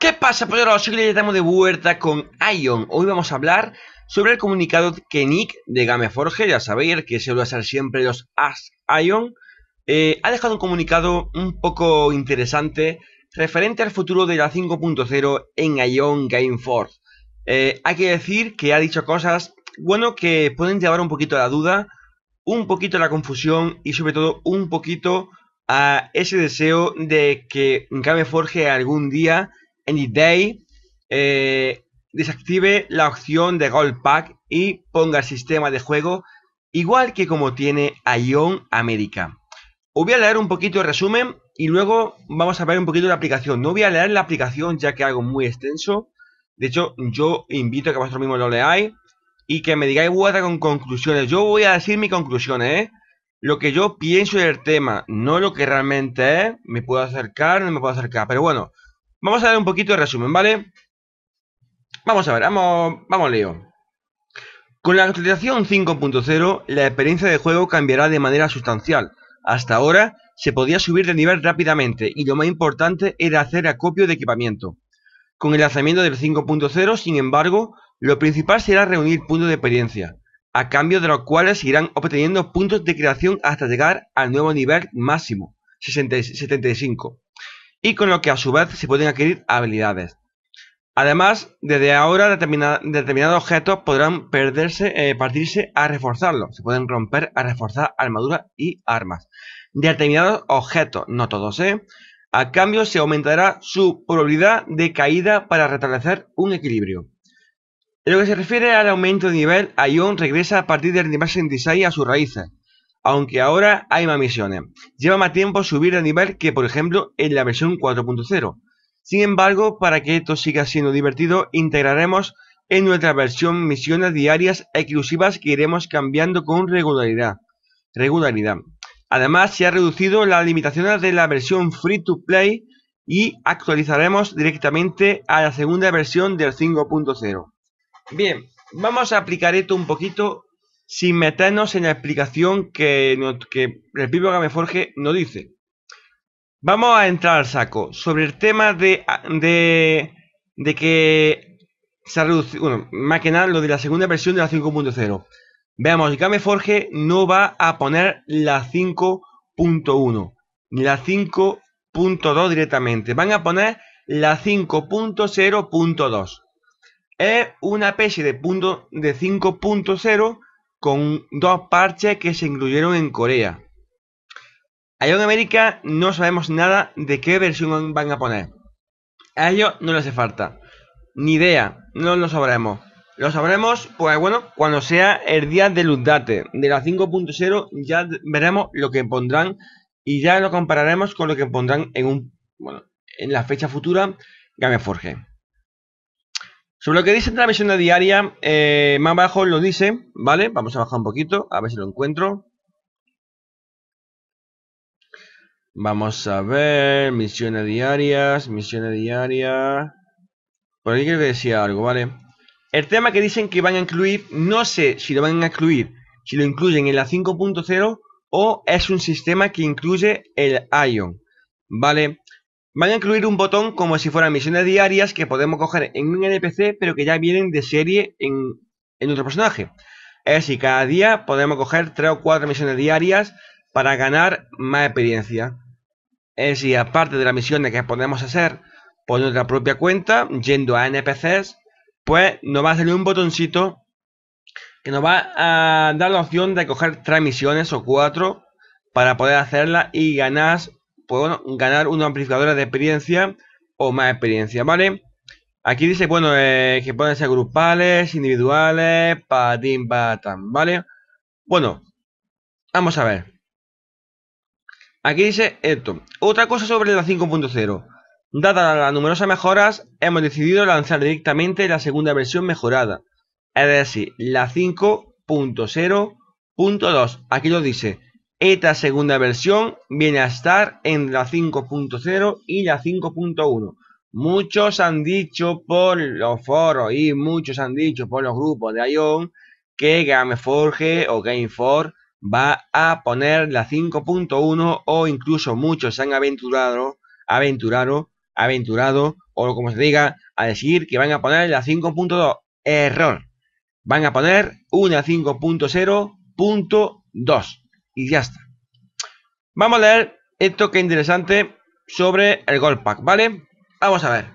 ¿Qué pasa, poderosos? Soy ya estamos de vuelta con Ion. Hoy vamos a hablar sobre el comunicado que Nick de Gameforge, ya sabéis, que se a hacer siempre los Ask Ion, eh, ha dejado un comunicado un poco interesante referente al futuro de la 5.0 en Ion Gameforge. Eh, hay que decir que ha dicho cosas bueno que pueden llevar un poquito a la duda, un poquito a la confusión y sobre todo un poquito a ese deseo de que Game Forge algún día, any day, eh, desactive la opción de Gold Pack y ponga el sistema de juego igual que como tiene Ion América. Os voy a leer un poquito el resumen y luego vamos a ver un poquito la aplicación. No voy a leer la aplicación ya que es algo muy extenso. De hecho, yo invito a que vosotros mismos lo leáis y que me digáis guada con conclusiones. Yo voy a decir mi conclusiones, ¿eh? Lo que yo pienso del tema, no lo que realmente es. Me puedo acercar, no me puedo acercar. Pero bueno, vamos a dar un poquito de resumen, ¿vale? Vamos a ver, vamos, vamos Leo. Con la actualización 5.0, la experiencia de juego cambiará de manera sustancial. Hasta ahora, se podía subir de nivel rápidamente y lo más importante era hacer acopio de equipamiento. Con el lanzamiento del 5.0, sin embargo, lo principal será reunir puntos de experiencia, a cambio de los cuales se irán obteniendo puntos de creación hasta llegar al nuevo nivel máximo, 75, y con lo que a su vez se pueden adquirir habilidades. Además, desde ahora determinados objetos podrán perderse, eh, partirse a reforzarlo. Se pueden romper a reforzar armaduras y armas. Determinados objetos, no todos, ¿eh? A cambio se aumentará su probabilidad de caída para restablecer un equilibrio. En lo que se refiere al aumento de nivel, Ion regresa a partir del nivel 66 a sus raíces, aunque ahora hay más misiones. Lleva más tiempo subir de nivel que por ejemplo en la versión 4.0. Sin embargo, para que esto siga siendo divertido, integraremos en nuestra versión misiones diarias exclusivas que iremos cambiando con regularidad. regularidad. Además, se ha reducido las limitaciones de la versión free to play y actualizaremos directamente a la segunda versión del 5.0. Bien, vamos a aplicar esto un poquito sin meternos en la explicación que, que el Gameforge nos dice. Vamos a entrar al saco sobre el tema de, de que se ha reducido, bueno, más que nada lo de la segunda versión de la 5.0. Veamos, Gameforge no va a poner la 5.1 ni la 5.2 directamente, van a poner la 5.0.2. Es una PC de punto de 5.0 con dos parches que se incluyeron en Corea. Allá en América no sabemos nada de qué versión van a poner. A ellos no les hace falta. Ni idea, no lo sabremos. Lo sabremos, pues bueno, cuando sea el día del update de la 5.0 ya veremos lo que pondrán y ya lo compararemos con lo que pondrán en un bueno, en la fecha futura Gameforge. Sobre lo que dice en la misión diaria, eh, más abajo lo dice, ¿vale? Vamos a bajar un poquito, a ver si lo encuentro. Vamos a ver, misiones diarias, misiones diarias. Por aquí creo que decía algo, ¿vale? El tema que dicen que van a incluir, no sé si lo van a incluir, si lo incluyen en la 5.0 o es un sistema que incluye el Ion, ¿vale? Van a incluir un botón como si fueran misiones diarias que podemos coger en un NPC, pero que ya vienen de serie en, en nuestro personaje. Es decir, cada día podemos coger tres o cuatro misiones diarias para ganar más experiencia. Es decir, aparte de las misiones que podemos hacer por nuestra propia cuenta, yendo a NPCs, pues nos va a salir un botoncito que nos va a dar la opción de coger tres misiones o cuatro para poder hacerla y ganar puedo ganar una amplificadora de experiencia o más experiencia, ¿vale? Aquí dice, bueno, que pueden ser grupales, individuales, patín, patán, ¿vale? Bueno, vamos a ver. Aquí dice esto. Otra cosa sobre la 5.0. Dada las numerosas mejoras, hemos decidido lanzar directamente la segunda versión mejorada. Es decir, la 5.0.2. Aquí lo dice. Esta segunda versión viene a estar en la 5.0 y la 5.1. Muchos han dicho por los foros y muchos han dicho por los grupos de ION que Gameforge o Gameforge va a poner la 5.1 o incluso muchos se han aventurado, aventurado, aventurado o como se diga, a decir que van a poner la 5.2. Error. Van a poner una 5.0.2 y ya está. Vamos a leer esto que es interesante sobre el Gold Pack, ¿vale? Vamos a ver.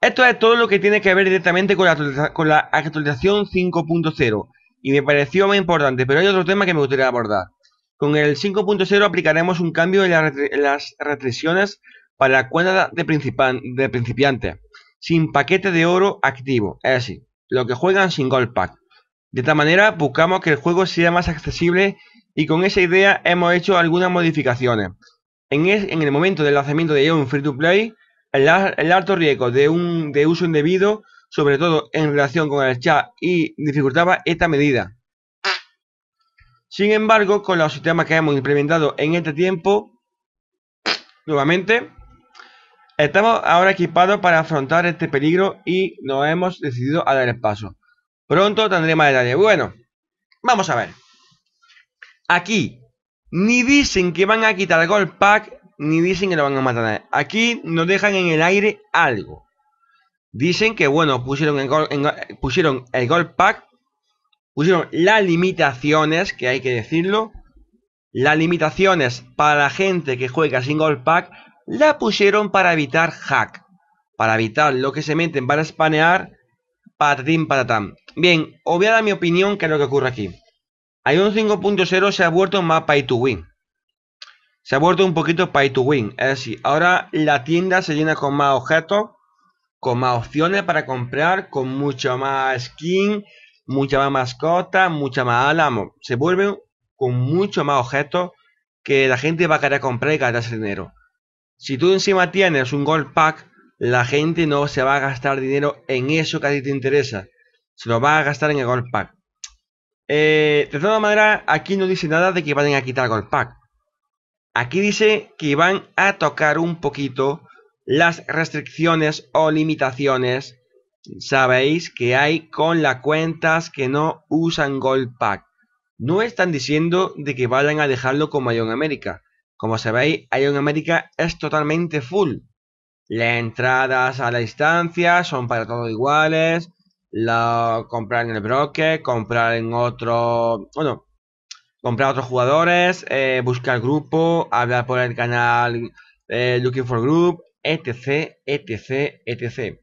Esto es todo lo que tiene que ver directamente con la, actualización 5.0 y me pareció muy importante, pero hay otro tema que me gustaría abordar. Con el 5.0 aplicaremos un cambio en, las restricciones para la cuenta de, de principiante, sin paquete de oro activo, es decir, lo que juegan sin Gold Pack. De esta manera buscamos que el juego sea más accesible y con esa idea hemos hecho algunas modificaciones. En, el momento del lanzamiento de Young Free to Play, el, alto riesgo de, un, de uso indebido, sobre todo en relación con el chat, y dificultaba esta medida. Sin embargo, con los sistemas que hemos implementado en este tiempo, nuevamente, estamos ahora equipados para afrontar este peligro y nos hemos decidido a dar el paso. Pronto tendré más detalles. Bueno, vamos a ver. Aquí, ni dicen que van a quitar el Gold Pack, ni dicen que lo van a matar. Aquí nos dejan en el aire algo. Dicen que, bueno, pusieron el, gold, pusieron Pack, pusieron las limitaciones, que hay que decirlo. Las limitaciones para la gente que juega sin Gold Pack, la pusieron para evitar hack. Para evitar lo que se meten para spanear para patatán. Bien, obviada mi opinión, que lo que ocurre aquí. hay un 5.0 se ha vuelto más pay to win. Se ha vuelto un poquito pay to win. Es decir, ahora la tienda se llena con más objetos, con más opciones para comprar, con mucho más skin, mucha más mascota, mucha más álamo. Se vuelve con mucho más objetos que la gente va a querer comprar y gastar ese dinero. Si tú encima tienes un Gold Pack, la gente no se va a gastar dinero en eso que a ti te interesa. Se lo va a gastar en el Gold Pack. Eh, de todas maneras, aquí no dice nada de que vayan a quitar Gold Pack. Aquí dice que van a tocar un poquito las restricciones o limitaciones. Sabéis que hay con las cuentas que no usan Gold Pack. No están diciendo de que vayan a dejarlo como Ion América. Como sabéis, Ion América es totalmente full. Las entradas a la instancia son para todos iguales. comprar en el broker, comprar en otro. Bueno, comprar a otros jugadores, eh, buscar grupo, hablar por el canal eh, Looking for Group, etc, etc, etc.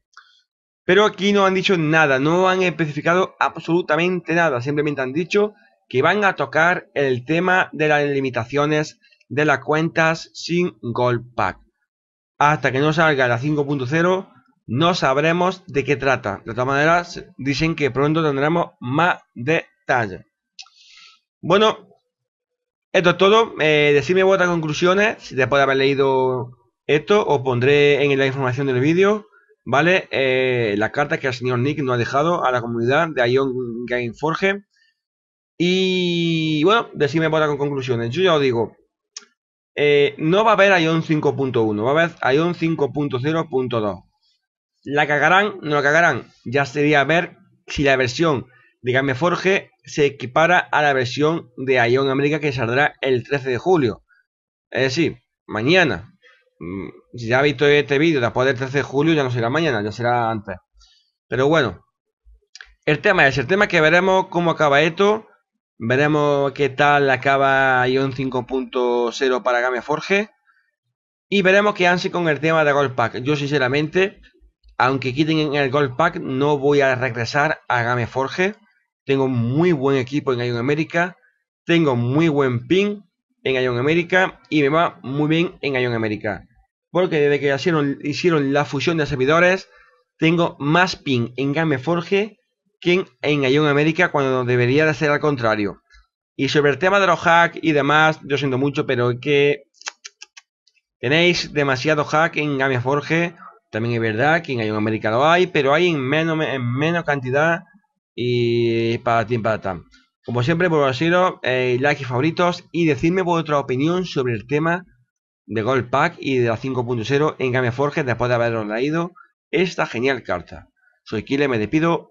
Pero aquí no han dicho nada, no han especificado absolutamente nada, simplemente han dicho que van a tocar el tema de las limitaciones de las cuentas sin Gold Pack hasta que no salga la 5.0 no sabremos de qué trata. De todas maneras, dicen que pronto tendremos más detalles. Bueno, esto es todo. decime eh, decidme vuestras conclusiones, si después de haber leído esto, os pondré en la información del vídeo, ¿vale? Eh, las cartas que el señor Nick nos ha dejado a la comunidad de Ion Game Forge. Y bueno, decidme vuestras conclusiones. Yo ya os digo, eh, no va a haber iON 5.1, va a haber iON 5.0.2. La cagarán, no la cagarán. Ya sería ver si la versión de Gameforge se equipara a la versión de iON América que saldrá el 13 de julio. Es decir, mañana. Si mm, ya ha visto este vídeo después del 13 de julio, ya no será mañana, ya será antes. Pero bueno, el tema es, el tema que veremos cómo acaba esto. Veremos qué tal acaba Ion 5.0 para Gameforge Forge. Y veremos qué hace con el tema de Gold Pack. Yo sinceramente, aunque quiten el Gold Pack, no voy a regresar a Gameforge Forge. Tengo muy buen equipo en Ion América. Tengo muy buen ping en Ion América. Y me va muy bien en Ion América. Porque desde que hicieron, hicieron la fusión de servidores, tengo más ping en Gameforge Forge quién en América cuando debería de ser al contrario. Y sobre el tema de los hacks y demás, yo siento mucho, pero que tenéis demasiado hack en Gamia Forge. También es verdad que en Ion América lo hay, pero hay en menos, en menos cantidad y para ti, para tam. Como siempre, por deciros, eh, like y favoritos y decirme vuestra opinión sobre el tema de Gold Pack y de la 5.0 en Gamia Forge después de haberlo leído esta genial carta. Soy Kile, me despido,